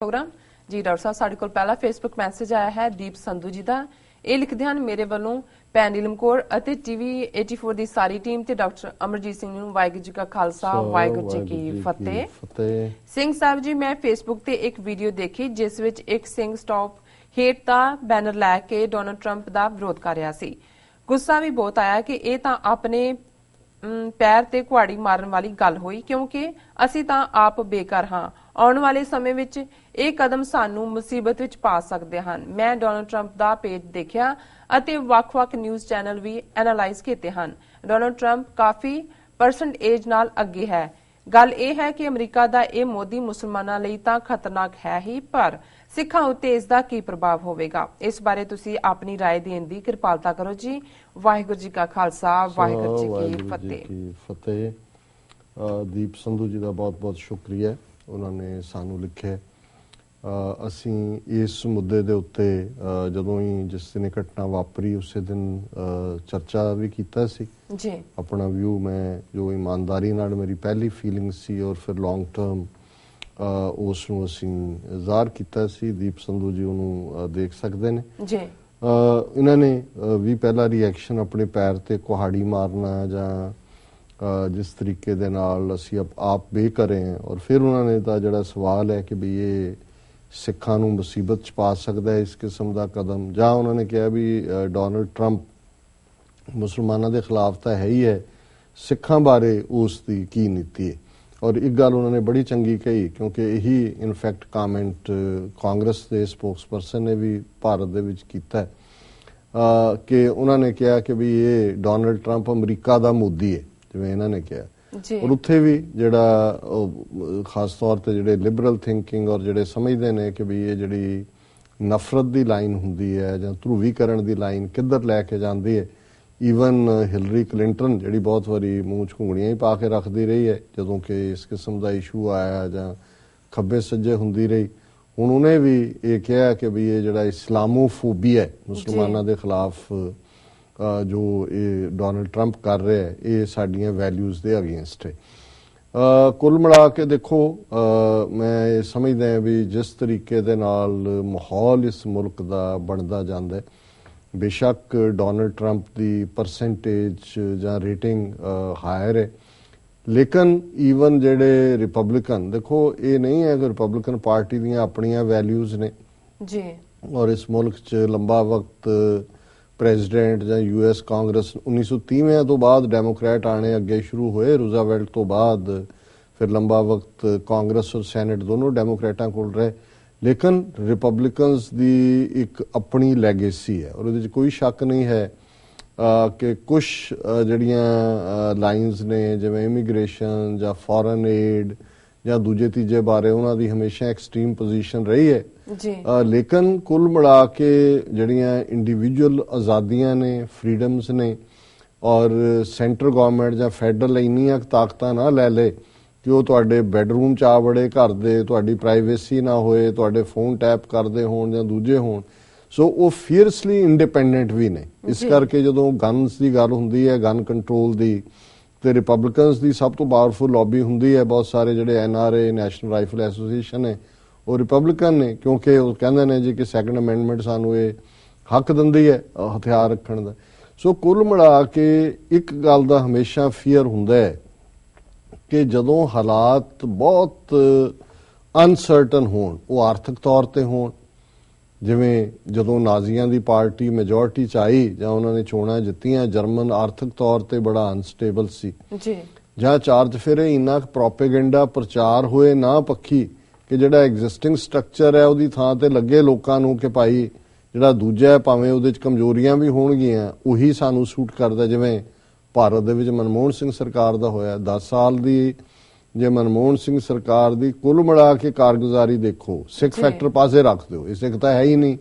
programme ਜੀ doctor ਸਾਹਿਬ ਸਾਡੇ ਕੋਲ ਪਹਿਲਾ ਫੇਸਬੁੱਕ ਮੈਸੇਜ ਆਇਆ ਹੈ ਦੀਪ ਸੰਧੂ ਜੀ ਦਾ ਇਹ ਲਿਖਦੇ ਹਨ ਮੇਰੇ ਵੱਲੋਂ ਪੈਨਿਲਮ ਕੋਰ ਅਤੇ ਟੀਵੀ 84 ਦੀ ਸਾਰੀ ਟੀਮ ਤੇ ਡਾਕਟਰ ਅਮਰਜੀਤ ਸਿੰਘ ਨੂੰ ਵਾਹਿਗੁਰੂ ਜੀ ਕਾ ਖਾਲਸਾ ਵਾਹਿਗੁਰੂ ਜੀ ਕੀ ਫਤਿਹ ਸਿੰਘ ਸਾਹਿਬ ਜੀ ਮੈਂ ਫੇਸਬੁੱਕ ਤੇ ਇੱਕ ਵੀਡੀਓ ਦੇਖੀ ਜਿਸ ਵਿੱਚ ਇੱਕ ਸਿੰਘ ਸਟਾਪ ਹੇਟ ਦਾ ਬੈਨਰ ਲੈ ਕੇ ਡੋਨਲਡ 트ੰਪ ਦਾ ਵਿਰੋਧ ਕਰ ਰਿਹਾ ਸੀ ਗੁੱਸਾ ਵੀ ਬਹੁਤ ਆਇਆ ਕਿ ਇਹ ਤਾਂ ਆਪਣੇ ਪੈਰ ਤੇ ਕੁਹਾੜੀ ਮਾਰਨ ਵਾਲੀ ਗੱਲ ਹੋਈ ਕਿਉਂਕਿ ਅਸੀਂ ਤਾਂ ਆਪ ਬੇਕਾਰ ਹਾਂ ਆਉਣ ਵਾਲੇ ਸਮੇਂ ਵਿੱਚ ਇਹ ਕਦਮ ਸਾਨੂੰ ਮੁਸੀਬਤ ਵਿੱਚ ਪਾ ਸਕਦੇ ਹਨ ਮੈਂ ਡੋਨਲਡ ਟਰੰਪ ਦਾ ਪੇਜ ਦੇਖਿਆ ਅਤੇ ਵੱਖ-ਵੱਖ ਨਿਊਜ਼ ਚੈਨਲ ਵੀ ਐਨਾਲਾਈਜ਼ ਕੀਤੇ ਹਨ ਡੋਨਲਡ ਟਰੰਪ ਕਾਫੀ ਪਰਸੈਂਟ ਏਜ ਨਾਲ ਅੱਗੇ ਹੈ ਗੱਲ ਇਹ ਹੈ ਕਿ ਅਮਰੀਕਾ ਦਾ ਇਹ ਮੋਦੀ ਮੁਸਲਮਾਨਾਂ ਲਈ ਤਾਂ ਖਤਰਨਾਕ ਹੈ ਹੀ ਪਰ ਸਿੱਖਾਂ ਉੱਤੇ ਇਸ ਦਾ ਕੀ ਪ੍ਰਭਾਵ ਹੋਵੇਗਾ ਇਸ ਬਾਰੇ ਤੁਸੀਂ ਆਪਣੀ رائے ਦੇਣ ਦੀ ਕਿਰਪਾਲਤਾ ਕਰੋ ਜੀ ਵਾਹਿਗੁਰੂ ਜੀ ਕਾ ਖਾਲਸਾ ਵਾਹਿਗੁਰੂ ਜੀ ਕੀ ਫਤਿਹ ਫਤਿਹ ਦੀਪ ਸੰਧੂ ਜੀ ਦਾ ਬਹੁਤ ਬਹੁਤ ਸ਼ੁਕਰੀਆ ਉਹਨਾਂ ਨੇ ਸਾਨੂੰ ਲਿਖਿਆ ਅਸੀਂ ਇਸ ਮੁੱਦੇ ਦੇ ਉੱਤੇ ਜਦੋਂ ਹੀ ਜਿਸ ਦਿਨ ਘਟਨਾ ਵਾਪਰੀ ਉਸੇ ਦਿਨ ਚਰਚਾ ਵੀ ਕੀਤਾ ਸੀ ਜੀ ਆਪਣਾ ਵਿਊ ਮੈਂ ਜੋ ਇਮਾਨਦਾਰੀ ਨਾਲ ਮੇਰੀ ਪਹਿਲੀ ਫੀਲਿੰਗ ਸੀ ਔਰ ਫਿਰ ਲੌਂਗ ਟਰਮ ਉਸ ਨੂੰ ਅਸੀਂ ਜ਼ਾਹਰ ਕੀਤਾ ਸੀ ਦੀਪ ਸੰਧੂ ਜੀ ਉਹਨੂੰ ਦੇਖ ਸਕਦੇ ਨੇ ਜੀ ਇਹਨਾਂ ਨੇ ਵੀ ਪਹਿਲਾ ਰਿਐਕਸ਼ਨ ਆਪਣੇ ਪੈਰ ਤੇ ਕੁਹਾੜੀ ਮਾਰਨਾ ਜਾਂ ਜਿਸ ਤਰੀਕੇ ਦੇ ਨਾਲ ਅਸੀਂ ਆਪ ਬੇਕਰੇ ਹਾਂ ਔਰ ਫਿਰ ਉਹਨਾਂ ਨੇ ਤਾਂ ਜਿਹੜਾ ਸਵਾਲ ਹੈ ਕਿ ਵੀ ਇਹ ਸਿੱਖਾਂ ਨੂੰ ਮੁਸੀਬਤ ਚ ਪਾ ਸਕਦਾ ਹੈ ਇਸ ਕਿਸਮ ਦਾ ਕਦਮ ਜਾਂ ਉਹਨਾਂ ਨੇ ਕਿਹਾ ਵੀ ਡੋਨਲਡ 트ੰਪ ਮੁਸਲਮਾਨਾਂ ਦੇ ਖਿਲਾਫ ਤਾਂ ਹੈ ਹੀ ਹੈ ਸਿੱਖਾਂ ਬਾਰੇ ਉਸ ਦੀ ਕੀ ਨੀਤੀ ਹੈ ਔਰ ਇੱਕ ਗੱਲ ਉਹਨਾਂ ਨੇ ਬੜੀ ਚੰਗੀ ਕਹੀ ਕਿਉਂਕਿ ਇਹੀ ਇਨਫੈਕਟ ਕਮੈਂਟ ਕਾਂਗਰਸ ਦੇ ਸਪੋਕਸਪਰਸਨ ਨੇ ਵੀ ਭਾਰਤ ਦੇ ਵਿੱਚ ਕੀਤਾ ਹੈ ਕਿ ਉਹਨਾਂ ਨੇ ਕਿਹਾ ਕਿ ਵੀ ਇਹ ਡੋਨਲਡ 트ੰਪ ਅਮਰੀਕਾ ਦਾ ਮੋਦੀ ਹੈ ਜਿਵੇਂ ਇਹਨਾਂ ਨੇ ਕਿਹਾ ਔਰ ਉੱਥੇ ਵੀ ਜਿਹੜਾ ਖਾਸ ਤੌਰ ਤੇ ਜਿਹੜੇ ਲਿਬਰਲ ਥਿੰਕਿੰਗ ਔਰ ਜਿਹੜੇ ਸਮਝਦੇ ਨੇ ਕਿ ਵੀ ਇਹ ਜਿਹੜੀ ਨਫ਼ਰਤ ਦੀ ਲਾਈਨ ਹੁੰਦੀ ਹੈ ਜਾਂ ਧਰੂਵੀਕਰਨ ਦੀ ਲਾਈਨ ਕਿੱਧਰ ਲੈ ਕੇ ਜਾਂਦੀ ਹੈ ਈਵਨ ਹਿਲਰੀ ਕਲਿੰਟਨ ਜਿਹੜੀ ਬਹੁਤ ਵਾਰੀ ਮੂੰਹ ਘੁੰਗਣੀਆਂ ਹੀ ਪਾ ਕੇ ਰੱਖਦੀ ਰਹੀ ਹੈ ਜਦੋਂ ਕਿ ਇਸ ਕਿਸਮ ਦਾ ਇਸ਼ੂ ਆਇਆ ਜਾਂ ਖੱਬੇ ਸੱਜੇ ਹੁੰਦੀ ਰਹੀ ਹੁਣ ਉਹਨੇ ਵੀ ਇਹ ਕਿਹਾ ਕਿ ਵੀ ਇਹ ਜਿਹੜਾ ਇਸਲਾਮੋਫੋਬੀਆ ਹੈ ਮੁਸਲਮਾਨਾਂ ਦੇ ਖਿਲਾਫ ਜੋ ਇਹ ਡੋਨਲਡ 트ੰਪ ਕਰ ਰਿਹਾ ਹੈ ਇਹ ਸਾਡੀਆਂ ਵੈਲਿਊਜ਼ ਦੇ ਅਗੇਂਸਟ ਹੈ ਕੁੱਲ ਮਿਲਾ ਕੇ ਦੇਖੋ ਮੈਂ ਇਹ ਸਮਝਦਾ ਹਾਂ ਵੀ ਜਿਸ ਤਰੀਕੇ ਦੇ ਨਾਲ ਮਾਹੌਲ ਇਸ ਮੁਲਕ ਦਾ ਬਣਦਾ ਜਾਂਦਾ ਹੈ ਬੇਸ਼ੱਕ ਡੋਨਲਡ 트ੰਪ ਦੀ ਪਰਸੈਂਟੇਜ ਜਾਂ ਰੇਟਿੰਗ ਹਾਇਰ ਹੈ ਲੇਕਿਨ ਈਵਨ ਜਿਹੜੇ ਰਿਪਬਲਿਕਨ ਦੇਖੋ ਇਹ ਨਹੀਂ ਹੈ ਕਿ ਰਿਪਬਲਿਕਨ ਪਾਰਟੀ ਦੀਆਂ ਆਪਣੀਆਂ ਵੈਲਿਊਜ਼ ਨੇ ਜੀ ਔਰ ਇਸ ਮੁਲਕ 'ਚ ਲੰਬਾ ਵਕਤ ਪ੍ਰੈਜ਼ੀਡੈਂਟ ਜਾਂ ਯੂਐਸ ਕਾਂਗਰਸ 1930ਵਿਆਂ ਤੋਂ ਬਾਅਦ ਡੈਮੋਕ੍ਰੈਟ ਆਣੇ ਅੱਗੇ ਸ਼ੁਰੂ ਹੋਏ ਰੂਜ਼ਵੈਲਟ ਤੋਂ ਬਾਅਦ ਫਿਰ ਲੰਬਾ ਵਕਤ ਕਾਂਗਰਸ ਔਰ ਸੈਨੇਟ ਦੋਨੋਂ ਡੈਮੋਕ੍ਰੈਟਾਂ ਕੋਲ ਰਹੇ ਲੇਕਿਨ ਰਿਪਬਲਿਕਨਸ ਦੀ ਇੱਕ ਆਪਣੀ ਲੈਗੇਸੀ ਹੈ ਔਰ ਉਹਦੇ ਵਿੱਚ ਕੋਈ ਸ਼ੱਕ ਨਹੀਂ ਹੈ ਕਿ ਕੁਝ ਜਿਹੜੀਆਂ ਲਾਈਨਸ ਨੇ ਜਿਵੇਂ ਇਮੀਗ੍ਰੇਸ਼ਨ ਜਾਂ ਫੋਰਨ ਏਡ ਜਾਂ ਦੂਜੇ ਤੀਜੇ ਬਾਰੇ ਉਹਨਾਂ ਦੀ ਹਮੇਸ਼ਾ ਐਕਸਟ੍ਰੀਮ ਪੋਜੀਸ਼ਨ ਰਹੀ ਹੈ ਜੀ ਲੇਕਿਨ ਕੁੱਲ ਮਿਲਾ ਕੇ ਜਿਹੜੀਆਂ ਇੰਡੀਵਿਜੂਅਲ ਆਜ਼ਾਦੀਆਂ ਨੇ ਫਰੀडम्स ਨੇ ਔਰ ਸੈਂਟਰ ਗਵਰਨਮੈਂਟ ਜਾਂ ਫੈਡਰਲ ਇੰਨੀਆਂ ਤਾਕਤਾਂ ਨਾ ਲੈ ਲੇ ਕਿ ਉਹ ਤੁਹਾਡੇ ਬੈੱਡਰੂਮ ਚ ਆ ਵੜੇ ਘਰ ਦੇ ਤੁਹਾਡੀ ਪ੍ਰਾਈਵੇਸੀ ਨਾ ਹੋਏ ਤੁਹਾਡੇ ਫੋਨ ਟੈਪ ਕਰਦੇ ਹੋਣ ਜਾਂ ਦੂਜੇ ਹੋਣ ਸੋ ਉਹ ਫੀਅਰਸਲੀ ਇੰਡੀਪੈਂਡੈਂਟ ਵੀ ਨੇ ਇਸ ਕਰਕੇ ਜਦੋਂ ਗਨਸ ਦੀ ਗੱਲ ਹੁੰਦੀ ਹੈ ਗਨ ਕੰਟਰੋਲ ਦੀ ਤੇ ਰਿਪਬਲਿਕਨਸ ਦੀ ਸਭ ਤੋਂ ਪਾਵਰਫੁਲ ਲੌਬੀ ਹੁੰਦੀ ਹੈ ਬਹੁਤ ਸਾਰੇ ਜਿਹੜੇ N R A National Rifle Association ਨੇ ਉਹ ਰਿਪਬਲਿਕਨ ਨੇ ਕਿਉਂਕਿ ਉਹ ਕਹਿੰਦੇ ਨੇ ਜੀ ਕਿ ਸੈਕੰਡ ਅਮੈਂਡਮੈਂਟ ਸਾਨੂੰ ਇਹ ਹੱਕ ਦਿੰਦੀ ਹੈ ਹਥਿਆਰ ਰੱਖਣ ਦਾ ਸੋ ਕੁੱਲ ਮਿਲਾ ਕੇ ਇੱਕ ਗੱਲ ਦਾ ਹਮੇਸ਼ਾ ਫੀਅਰ ਹੁੰਦਾ ਹੈ ਕਿ ਜਦੋਂ ਹਾਲਾਤ ਬਹੁਤ ਅਨਸਰਟਨ ਹੋਣ ਉਹ ਆਰਥਿਕ ਤੌਰ ਤੇ ਹੋਣ ਜਿਵੇਂ ਜਦੋਂ ਨਾਜ਼ੀਆਂ ਦੀ ਪਾਰਟੀ ਮੈਜੋਰਟੀ ਚ ਆਈ ਜਾਂ ਉਹਨਾਂ ਨੇ ਚੋਣਾਂ ਜਿੱਤੀਆਂ ਜਰਮਨ ਆਰਥਿਕ ਤੌਰ ਤੇ ਬੜਾ ਅਨਸਟੇਬਲ ਸੀ ਜੀ ਜਾਂ ਚਾਰਜ ਫਿਰ ਇੰਨਾ ਪ੍ਰੋਪਾਗੈਂਡਾ ਪ੍ਰਚਾਰ ਹੋਏ ਨਾ ਪੱਖੀ ਕਿ ਜਿਹੜਾ ਐਗਜ਼ਿਸਟਿੰਗ ਸਟਰਕਚਰ ਹੈ ਉਹਦੀ ਥਾਂ ਤੇ ਲੱਗੇ ਲੋਕਾਂ ਨੂੰ ਕਿ ਭਾਈ ਜਿਹੜਾ ਦੂਜਾ ਹੈ ਭਾਵੇਂ ਉਹਦੇ ਵਿੱਚ ਕਮਜ਼ੋਰੀਆਂ ਵੀ ਹੋਣਗੀਆਂ ਉਹੀ ਸਾਨੂੰ ਸੂਟ ਕਰਦਾ ਜਿਵੇਂ ਭਾਰਤ ਦੇ ਵਿੱਚ ਮਨਮੋਹਨ ਸਿੰਘ ਸਰਕਾਰ ਦਾ ਹੋਇਆ 10 ਸਾਲ ਦੀ ਜੇ ਮਨਮੋਹਨ ਸਿੰਘ ਸਰਕਾਰ ਦੀ ਕੁੱਲ ਮਿਲਾ ਕੇ ਕਾਰਗੁਜ਼ਾਰੀ ਦੇਖੋ ਸਿੱਖ ਫੈਕਟਰ ਪਾਸੇ ਰੱਖ ਦਿਓ ਇਹ ਸਿੱਖ ਤਾਂ ਹੈ ਹੀ ਨਹੀਂ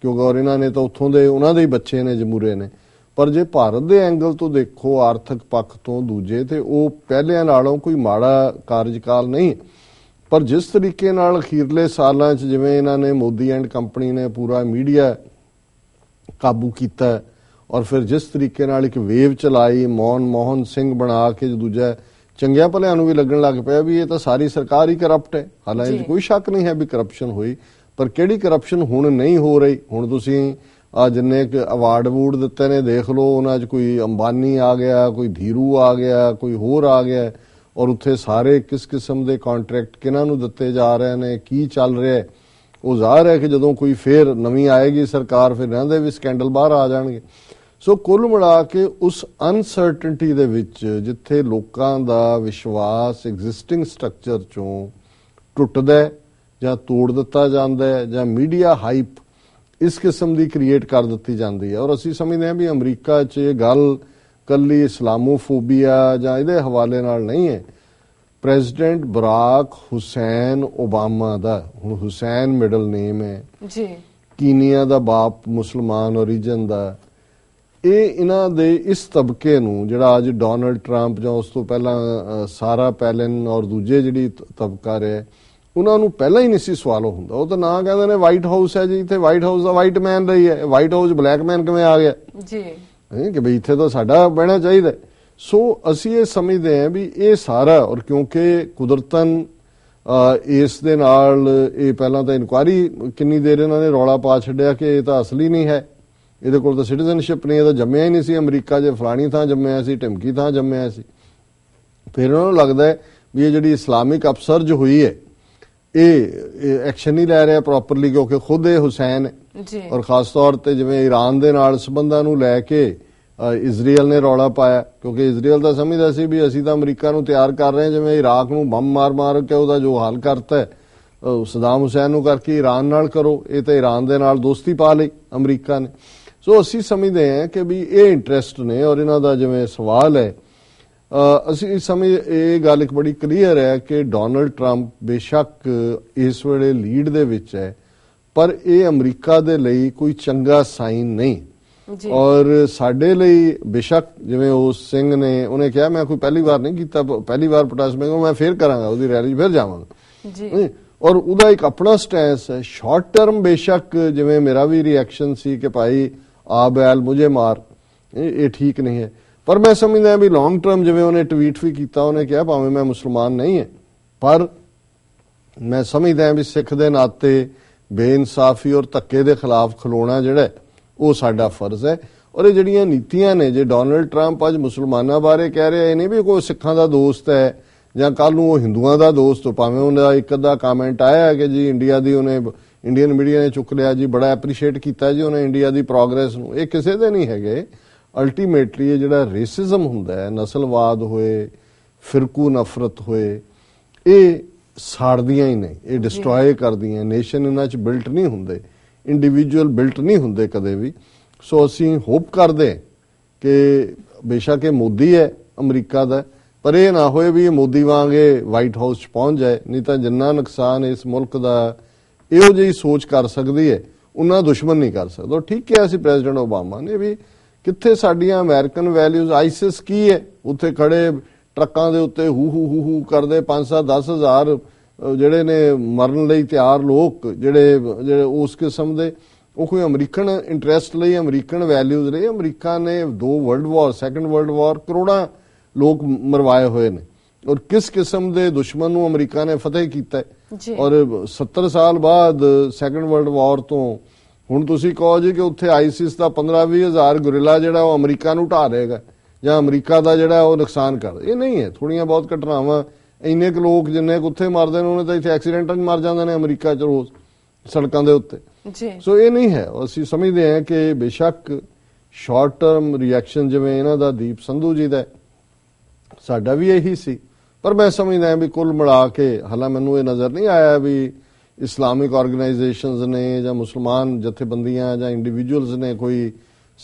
ਕਿਉਂਕਿ ਔਰ ਇਹਨਾਂ ਨੇ ਤਾਂ ਉੱਥੋਂ ਦੇ ਉਹਨਾਂ ਦੇ ਹੀ ਬੱਚੇ ਨੇ ਜਮੂਰੇ ਨੇ ਪਰ ਜੇ ਭਾਰਤ ਦੇ ਐਂਗਲ ਤੋਂ ਦੇਖੋ ਆਰਥਿਕ ਪੱਖ ਤੋਂ ਦੂਜੇ ਤੇ ਉਹ ਪਹਿਲਿਆਂ ਨਾਲੋਂ ਕੋਈ ਮਾੜਾ ਕਾਰਜਕਾਲ ਨਹੀਂ ਪਰ ਜਿਸ ਤਰੀਕੇ ਨਾਲ ਅਖੀਰਲੇ ਸਾਲਾਂ 'ਚ ਜਿਵੇਂ ਇਹਨਾਂ ਨੇ ਮੋਦੀ ਐਂਡ ਕੰਪਨੀ ਨੇ ਪੂਰਾ ਮੀਡੀਆ ਕਾਬੂ ਕੀਤਾ ਔਰ ਫਿਰ ਜਿਸ ਤਰੀਕੇ ਨਾਲ ਇੱਕ ਵੇਵ ਚਲਾਈ ਮੌਨ ਮੋਹਨ ਸਿੰਘ ਬਣਾ ਕੇ ਦੂਜਾ ਚੰਗਿਆਂ ਭਲਿਆਂ ਨੂੰ ਵੀ ਲੱਗਣ ਲੱਗ ਪਿਆ ਵੀ ਇਹ ਤਾਂ ਸਾਰੀ ਸਰਕਾਰ ਹੀ ਕਰਪਟ ਹੈ ਹਾਲਾਂਕਿ ਕੋਈ ਸ਼ੱਕ ਨਹੀਂ ਹੈ ਵੀ ਕਰਪਸ਼ਨ ਹੋਈ ਪਰ ਕਿਹੜੀ ਕਰਪਸ਼ਨ ਹੁਣ ਨਹੀਂ ਹੋ ਰਹੀ ਹੁਣ ਤੁਸੀਂ ਆ ਜਿੰਨੇ ਕਿ ਅਵਾਰਡ ਵੂਡ ਦਿੱਤੇ ਨੇ ਦੇਖ ਲਓ ਉਹਨਾਂ 'ਚ ਕੋਈ ਅੰਬਾਨੀ ਆ ਗਿਆ ਕੋਈ ਧੀਰੂ ਆ ਗਿਆ ਕੋਈ ਹੋਰ ਆ ਗਿਆ ਔਰ ਉੱਥੇ ਸਾਰੇ ਕਿਸ ਕਿਸਮ ਦੇ ਕੰਟਰੈਕਟ ਕਿਹਨਾਂ ਨੂੰ ਦਿੱਤੇ ਜਾ ਰਹੇ ਨੇ ਕੀ ਚੱਲ ਰਿਹਾ ਹੈ ਉਹ ਜ਼ਾਹਰ ਹੈ ਕਿ ਜਦੋਂ ਕੋਈ ਫੇਰ ਨਵੀਂ ਆਏਗੀ ਸਰਕਾਰ ਫਿਰ ਰਹਿੰਦੇ ਵੀ ਸਕੈਂਡਲ ਬਾਹਰ ਆ ਜਾਣਗੇ ਸੋ ਕੁੱਲ ਮਿਲਾ ਕੇ ਉਸ ਅਨਸਰਟਨਟੀ ਦੇ ਵਿੱਚ ਜਿੱਥੇ ਲੋਕਾਂ ਦਾ ਵਿਸ਼ਵਾਸ ਐਗਜ਼ਿਸਟਿੰਗ ਸਟਰਕਚਰ ਚੋਂ ਟੁੱਟਦਾ ਜਾਂ ਤੋੜ ਦਿੱਤਾ ਜਾਂਦਾ ਹੈ ਜਾਂ ਮੀਡੀਆ ਹਾਈਪ ਇਸ ਕਿਸਮ ਦੀ ਕ੍ਰੀਏਟ ਕਰ ਦਿੱਤੀ ਜਾਂਦੀ ਹੈ ਔਰ ਅਸੀਂ ਸਮਝਦੇ ਹਾਂ ਵੀ ਅਮਰੀਕਾ 'ਚ ਇਹ ਗੱਲ ਕੱਲੀ ਇਸਲਾਮੋਫੋਬੀਆ ਜਾਂ ਇਹਦੇ ਹਵਾਲੇ ਨਾਲ ਨਹੀਂ ਹੈ ਪ੍ਰੈਜ਼ੀਡੈਂਟ ਬਰਾਕ ਹੁਸੈਨ ਓਬਾਮਾ ਦਾ ਹੁਣ ਹੁਸੈਨ ਮਿਡਲ ਨੇਮ ਹੈ ਜੀ ਕੀਨੀਆ ਦਾ ਬਾਪ ਮੁਸਲਮਾਨ origin ਦਾ ਇਹ ਇਹਨਾਂ ਦੇ ਇਸ ਤਬਕੇ ਨੂੰ ਜਿਹੜਾ ਅੱਜ ਡੋਨਲਡ ਟਰੰਪ ਜਾਂ ਉਸ ਤੋਂ ਪਹਿਲਾਂ ਸਾਰਾ ਪੈਲਨ ਔਰ ਦੂਜੇ ਜਿਹੜੀ ਤਬਕਾ ਰਿਹਾ ਉਹਨਾਂ ਨੂੰ ਪਹਿਲਾਂ ਹੀ ਨਹੀਂ ਸੀ ਸਵਾਲ ਹੁੰਦਾ ਉਹ ਤਾਂ ਨਾ ਕਹਿੰਦੇ ਨੇ ਵਾਈਟ ਹਾਊਸ ਹੈ ਜੀ ਇੱਥੇ ਵਾਈਟ ਹਾਊਸ ਦਾ ਵਾਈਟ ਮੈਨ ਰਹੀ ਹੈ ਵਾਈਟ ਹਾਊਸ ਬਲੈਕ ਮੈਨ ਕਿਵੇਂ ਆ ਗਿਆ ਜੀ ਨਹੀਂ ਕਿ ਵੀ ਇੱਥੇ ਤਾਂ ਸਾਡਾ ਬਹਿਣਾ ਚਾਹੀਦਾ ਸੋ ਅਸੀਂ ਇਹ ਸਮਝਦੇ ਹਾਂ ਵੀ ਇਹ ਸਾਰਾ ਔਰ ਕਿਉਂਕਿ ਕੁਦਰਤਨ ਇਸ ਦੇ ਨਾਲ ਇਹ ਪਹਿਲਾਂ ਤਾਂ ਇਨਕੁਆਰੀ ਕਿੰਨੀ ਦੇਰ ਇਹਨਾਂ ਨੇ ਰੌਲਾ ਪਾ ਛੱਡਿਆ ਕਿ ਇਹ ਤਾਂ ਅਸਲੀ ਨਹੀਂ ਹੈ ਇਹਦੇ ਕੋਲ ਤਾਂ ਸਿਟੀਜ਼ਨਸ਼ਿਪ ਨਹੀਂ ਇਹਦਾ ਜੰਮਿਆ ਹੀ ਨਹੀਂ ਸੀ ਅਮਰੀਕਾ ਜੇ ਫਲਾਣੀ ਥਾਂ ਜੰਮਿਆ ਸੀ ਢਿਮਕੀ ਥਾਂ ਜੰਮਿਆ ਸੀ ਫਿਰ ਉਹਨਾਂ ਨੂੰ ਲੱਗਦਾ ਵੀ ਇਹ ਜਿਹੜੀ ਇਸਲਾਮਿਕ ਅਫਸਰਜ ਹੋਈ ਹੈ ਇਹ ਐਕਸ਼ਨ ਨਹੀਂ ਲੈ ਰਿਹਾ ਪ੍ਰੋਪਰਲੀ ਕਿਉਂਕਿ ਖੁਦ ਇਹ ਹੁਸੈਨ ਜੀ ਔਰ ਖਾਸ ਤੌਰ ਤੇ ਜਿਵੇਂ ਈਰਾਨ ਦੇ ਨਾਲ ਸਬੰਧਾਂ ਨੂੰ ਲੈ ਕੇ ਇਜ਼ਰਾਈਲ ਨੇ ਰੌਲਾ ਪਾਇਆ ਕਿਉਂਕਿ ਇਜ਼ਰਾਈਲ ਦਾ ਸਮਝਦਾ ਸੀ ਵੀ ਅਸੀਂ ਤਾਂ ਅਮਰੀਕਾ ਨੂੰ ਤਿਆਰ ਕਰ ਰਹੇ ਹਾਂ ਜਿਵੇਂ ਇਰਾਕ ਨੂੰ ਬੰਮ ਮਾਰ-ਮਾਰ ਕੇ ਉਹਦਾ ਜੋ ਹਾਲ ਕਰਤਾ ਸਦਾਮ ਹੁਸੈਨ ਨੂੰ ਕਰਕੇ ਈਰਾਨ ਨਾਲ ਕਰੋ ਇਹ ਤਾਂ ਈਰਾਨ ਦੇ ਨਾਲ ਦੋਸਤੀ ਪਾ ਲਈ ਅਮਰੀਕਾ ਨੇ ਸੋ ਅਸੀਂ ਸਮਝਦੇ ਹਾਂ ਕਿ ਵੀ ਇਹ ਇੰਟਰਸਟ ਨੇ ਔਰ ਇਹਨਾਂ ਦਾ ਜਿਵੇਂ ਸਵਾਲ ਹੈ ਅਸੀਂ ਸਮਝ ਇਹ ਗੱਲ ਇੱਕ ਬੜੀ ਕਲੀਅਰ ਹੈ ਕਿ ਡੋਨਲਡ ਟਰੰਪ ਬੇਸ਼ੱਕ ਇਸ ਵੇਲੇ ਲੀਡ ਦੇ ਵਿੱਚ ਹੈ ਪਰ ਇਹ ਅਮਰੀਕਾ ਦੇ ਲਈ ਕੋਈ ਚੰਗਾ ਸਾਈਨ ਨਹੀਂ ਔਰ ਸਾਡੇ ਲਈ ਬੇਸ਼ੱਕ ਜਿਵੇਂ ਉਹ ਸਿੰਘ ਨੇ ਉਹਨੇ ਕਿਹਾ ਮੈਂ ਕੋਈ ਪਹਿਲੀ ਵਾਰ ਨਹੀਂ ਕੀਤਾ ਪਹਿਲੀ ਵਾਰ ਪਟਾਸ ਮੈਂ ਮੈਂ ਫੇਰ ਕਰਾਂਗਾ ਉਹਦੀ ਰੈਲੀ ਫੇਰ ਜਾਵਾਂਗਾ ਜੀ ਔਰ ਉਹਦਾ ਇੱਕ ਆਪਣਾ ਸਟੈਂਸ ਹੈ ਸ਼ਾਰਟ ਟਰਮ ਬੇਸ਼ੱਕ ਜਿਵੇਂ ਮੇਰਾ ਵੀ ਰਿਐਕਸ਼ਨ ਸੀ ਕਿ ਭਾਈ ਆ ਬੈਲ ਮੁਝੇ ਮਾਰ ਇਹ ਠੀਕ ਨਹੀਂ ਹੈ ਪਰ ਮੈਂ ਸਮਝਦਾ ਹਾਂ ਵੀ ਲੌਂਗ ਟਰਮ ਜਿਵੇਂ ਉਹਨੇ ਟਵੀਟ ਵੀ ਕੀਤਾ ਉਹਨੇ ਕਿਹਾ ਭਾਵੇਂ ਮੈਂ ਮੁਸਲਮਾਨ ਨਹੀਂ ਹਾਂ ਪਰ ਮੈਂ ਸਮਝਦਾ ਹਾਂ ਵੀ ਸਿੱਖ ਦੇ ਨਾਤੇ ਬੇਇਨਸਾਫੀ ਔਰ ਧੱਕੇ ਦੇ ਖਿਲਾਫ ਖਲੋਣਾ ਜਿਹੜਾ ਉਹ ਸਾਡਾ ਫਰਜ਼ ਹੈ ਔਰ ਇਹ ਜਿਹੜੀਆਂ ਨੀਤੀਆਂ ਨੇ ਜੇ ਡੋਨਲਡ ਟਰੰਪ ਅੱਜ ਮੁਸਲਮਾਨਾਂ ਬਾਰੇ ਕਹਿ ਰਿਹਾ ਇਹ ਨਹੀਂ ਵੀ ਕੋਈ ਸਿੱਖਾਂ ਦਾ ਦੋਸਤ ਹੈ ਜਾਂ ਕੱਲ ਨੂੰ ਉਹ ਹਿੰਦੂਆਂ ਦਾ ਦੋਸਤ ਹੋ ਭਾਵੇਂ ਉਹਦਾ ਇੱਕ ਅੱਧਾ ਕਮੈਂਟ ਆਇਆ ਕਿ ਜੀ ਇੰਡੀਆ ਦੀ ਉਹਨੇ ਇੰਡੀਅਨ ਮੀਡੀਆ ਨੇ ਚੁੱਕ ਲਿਆ ਜੀ ਬੜਾ ਐਪਰੀਸ਼ੀਏਟ ਕੀਤਾ ਜੀ ਉਹਨੇ ਇੰਡੀਆ ਦੀ ਪ੍ਰੋਗਰੈਸ ਨੂੰ ਇਹ ਕਿਸੇ ਦੇ ਨਹੀਂ ਹੈਗੇ ਅਲਟੀਮੇਟਲੀ ਇਹ ਜਿਹੜਾ ਰੇਸਿਜ਼ਮ ਹੁੰਦਾ ਹੈ ਨਸਲਵਾਦ ਹੋਏ ਫਿਰਕੂ ਨਫ਼ਰਤ ਹੋਏ ਇਹ ਸਾੜਦੀਆਂ ਹੀ ਨਹੀਂ ਇਹ ਡਿਸਟਰੋਏ ਕਰਦੀਆਂ ਨੇਸ਼ਨ ਇਹਨਾਂ 'ਚ ਬਿਲਟ ਨਹੀਂ ਹੁੰਦੇ ਇੰਡੀਵਿਜੂਅਲ ਬਿਲਟ ਨਹੀਂ ਹੁੰਦੇ ਕਦੇ ਵੀ ਸੋ ਅਸੀਂ ਹੋਪ ਕਰਦੇ ਕਿ ਬੇਸ਼ੱਕ ਇਹ ਮੋਦੀ ਹੈ ਅਮਰੀਕਾ ਦਾ ਪਰ ਇਹ ਨਾ ਹੋਏ ਵੀ ਇਹ ਮੋਦੀ ਵਾਂਗੇ ਵਾਈਟ ਹਾਊਸ 'ਚ ਪਹੁੰਚ ਜਾਏ ਨਹੀਂ ਤਾਂ ਜਿੰਨਾ ਨੁਕਸਾਨ ਇਸ ਮੁਲਕ ਦਾ ਇਹੋ ਜਿਹੀ ਸੋਚ ਕਰ ਸਕਦੀ ਹੈ ਉਹਨਾਂ ਦੁਸ਼ਮਣ ਨਹੀਂ ਕਰ ਸਕਦਾ ਠੀਕ ਕਿਹਾ ਸੀ ਪ੍ਰੈਜ਼ੀਡੈਂਟ ਓਬਾਮਾ ਨੇ ਵੀ ਕਿੱਥੇ ਸਾਡੀਆਂ ਅਮਰੀਕਨ ਵੈਲਿਊਜ਼ ਆਈਸਿਸ ਕੀ ਹੈ ਉੱਥੇ ਖੜੇ ਟਰੱਕਾਂ ਦੇ ਉੱਤੇ ਹੂ ਹੂ ਹੂ ਹੂ ਕਰਦੇ 5-7 10000 ਜਿਹੜੇ ਨੇ ਮਰਨ ਲਈ ਤਿਆਰ ਲੋਕ ਜਿਹੜੇ ਜਿਹੜੇ ਉਸ ਕਿਸਮ ਦੇ ਉਹ ਕੋਈ ਅਮਰੀਕਨ ਇੰਟਰਸਟ ਲਈ ਅਮਰੀਕਨ ਵੈਲਿਊਜ਼ ਲਈ ਅਮਰੀਕਾ ਨੇ ਦੋ world war second world war ਕਰੋੜਾਂ ਲੋਕ ਮਰਵਾਏ ਹੋਏ ਨੇ ਔਰ ਕਿਸ ਕਿਸਮ ਦੇ ਦੁਸ਼ਮਣ ਨੂੰ ਅਮਰੀਕਾ ਨੇ ਫਤਿਹ ਕੀਤਾ ਹੈ ਔਰ 70 ਸਾਲ ਬਾਅਦ ਸੈਕੰਡ ਵਰਲਡ ਵਾਰ ਤੋਂ ਹੁਣ ਤੁਸੀਂ ਕਹੋ ਜੀ ਕਿ ਉੱਥੇ ਆਈਸਿਸ ਦਾ 15-20000 ਗੁਰਿਲਾ ਜਿਹੜਾ ਉਹ ਅਮਰੀਕਾ ਨੂੰ ਢਾ ਰਹੇਗਾ ਜਾਂ ਅਮਰੀਕਾ ਦਾ ਜਿਹੜਾ ਉਹ ਨੁਕਸਾਨ ਕਰ ਇਹ ਨਹੀਂ ਹੈ ਥੋੜੀਆਂ ਬਹੁਤ ਘਟਨਾਵਾਂ ਇੰਨੇ ਕੁ ਲੋਕ ਜਿੰਨੇ ਉੱਥੇ ਮਰਦੇ ਨੇ ਉਹਨੇ ਤਾਂ ਇੱਥੇ ਐਕਸੀਡੈਂਟਾਂ 'ਚ ਮਰ ਜਾਂਦੇ ਨੇ ਅਮਰੀਕਾ 'ਚ ਰੋਜ਼ ਸੜਕਾਂ ਦੇ ਉੱਤੇ ਜੀ ਸੋ ਇਹ ਨਹੀਂ ਹੈ ਅਸੀਂ ਸਮਝਦੇ ਹਾਂ ਕਿ ਬੇਸ਼ੱਕ ਸ਼ਾਰਟ ਟਰਮ ਰਿਐਕਸ਼ਨ ਜਿਵੇਂ ਇਹਨਾਂ ਦਾ ਦੀਪ ਸੰਧੂ ਜੀ ਦਾ ਸਾਡਾ ਵੀ ਇਹੀ ਸੀ ਪਰ ਮੈਂ ਸਮਝਦਾ ਹਾਂ ਵੀ ਕੁੱਲ ਮਿਲਾ ਕੇ ਹਾਲਾਂ ਮੈਨੂੰ ਇਹ ਨਜ਼ਰ ਨਹੀਂ ਆਇਆ ਵੀ ਇਸਲਾਮਿਕ ਆਰਗੇਨਾਈਜੇਸ਼ਨਸ ਨੇ ਜਾਂ ਮੁਸਲਮਾਨ ਜਥੇਬੰਦੀਆਂ ਜਾਂ ਇੰਡੀਵਿਜੂਅਲਸ ਨੇ ਕੋਈ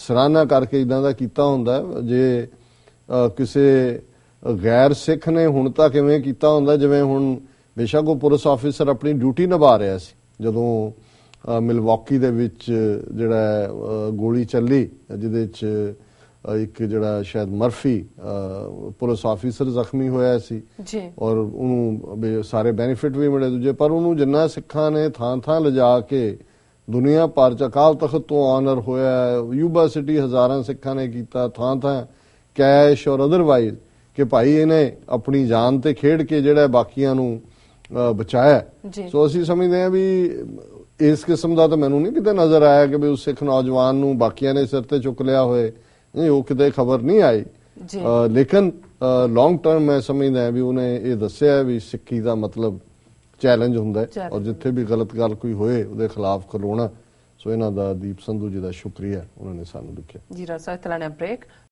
ਸਰਾਨਾ ਕਰਕੇ ਇਦਾਂ ਦਾ ਕੀਤਾ ਹੁੰਦਾ ਜੇ ਕਿਸੇ ਗੈਰ ਸਿੱਖ ਨੇ ਹੁਣ ਤਾਂ ਕਿਵੇਂ ਕੀਤਾ ਹੁੰਦਾ ਜਿਵੇਂ ਹੁਣ ਬੇਸ਼ੱਕ ਉਹ ਪੁਲਿਸ ਆਫੀਸਰ ਆਪਣੀ ਡਿਊਟੀ ਨਿਭਾ ਰਿਹਾ ਸੀ ਜਦੋਂ ਮਿਲਵਾਕੀ ਦੇ ਵਿੱਚ ਜਿਹੜਾ ਗੋਲੀ ਚੱਲੀ ਜਿਹਦੇ ਵਿੱਚ ਇੱਕ ਜਿਹੜਾ ਸ਼ਾਇਦ ਮਰਫੀ ਪੁਲਿਸ ਆਫੀਸਰ ਜ਼ਖਮੀ ਹੋਇਆ ਸੀ ਜੀ ਔਰ ਉਹਨੂੰ ਸਾਰੇ ਬੈਨੀਫਿਟ ਵੀ ਮਿਲੇ ਦੂਜੇ ਪਰ ਉਹਨੂੰ ਜਿੰਨਾ ਸਿੱਖਾਂ ਨੇ ਥਾਂ-ਥਾਂ ਲਿਜਾ ਕੇ ਦੁਨੀਆ ਪਰ ਚ ਅਕਾਲ ਤਖਤ ਤੋਂ ਆਨਰ ਹੋਇਆ ਯੂਬਾ ਸਿਟੀ ਹਜ਼ਾਰਾਂ ਸਿੱਖਾਂ ਨੇ ਕੀਤਾ ਥਾਂ-ਥਾਂ ਕੈਸ਼ ਔਰ ਅਦਰਵਾਈਜ਼ ਕਿ ਭਾਈ ਇਹਨੇ ਆਪਣੀ ਜਾਨ ਤੇ ਖੇਡ ਕੇ ਜਿਹੜਾ ਬਾਕੀਆਂ ਨੂੰ ਬਚਾਇਆ ਸੋ ਅਸੀਂ ਸਮਝਦੇ ਹਾਂ ਵੀ ਇਸ ਕਿਸਮ ਦਾ ਤਾਂ ਮੈਨੂੰ ਨਹੀਂ ਕਿਤੇ ਨਜ਼ਰ ਆਇਆ ਕਿ ਵੀ ਉਸ ਸਿੱਖ ਨੌਜਵਾਨ ਨੂੰ ਬਾਕੀਆਂ ਨੇ ਸਿਰ ਤੇ ਚੁੱਕ ਲਿਆ ਹੋਏ ਨਹੀਂ ਉਹ ਕਿਤੇ ਖਬਰ ਨਹੀਂ ਆਈ ਲੇਕਿਨ ਲੌਂਗ ਟਰਮ ਮੈਂ ਸਮਝਦਾ ਵੀ ਉਹਨੇ ਇਹ ਦੱਸਿਆ ਵੀ ਸਿੱਕੀ ਦਾ ਮਤਲਬ ਚੈਲੰਜ ਹੁੰਦਾ ਹੈ ਔਰ ਜਿੱਥੇ ਵੀ ਗਲਤ ਗੱਲ ਕੋਈ ਹੋਏ ਉਹਦੇ ਖਿਲਾਫ ਖਲੋਣਾ ਸੋ ਇਹਨਾਂ ਦਾ ਦੀਪ ਸੰਧੂ ਜੀ ਦਾ ਸ਼ੁਕਰੀਆ ਉਹਨਾਂ ਨੇ ਸਾਨੂੰ ਦੱਸਿਆ ਜੀ ਰਾਸਾ ਤਲਾਣਾ ਬ੍ਰੇਕ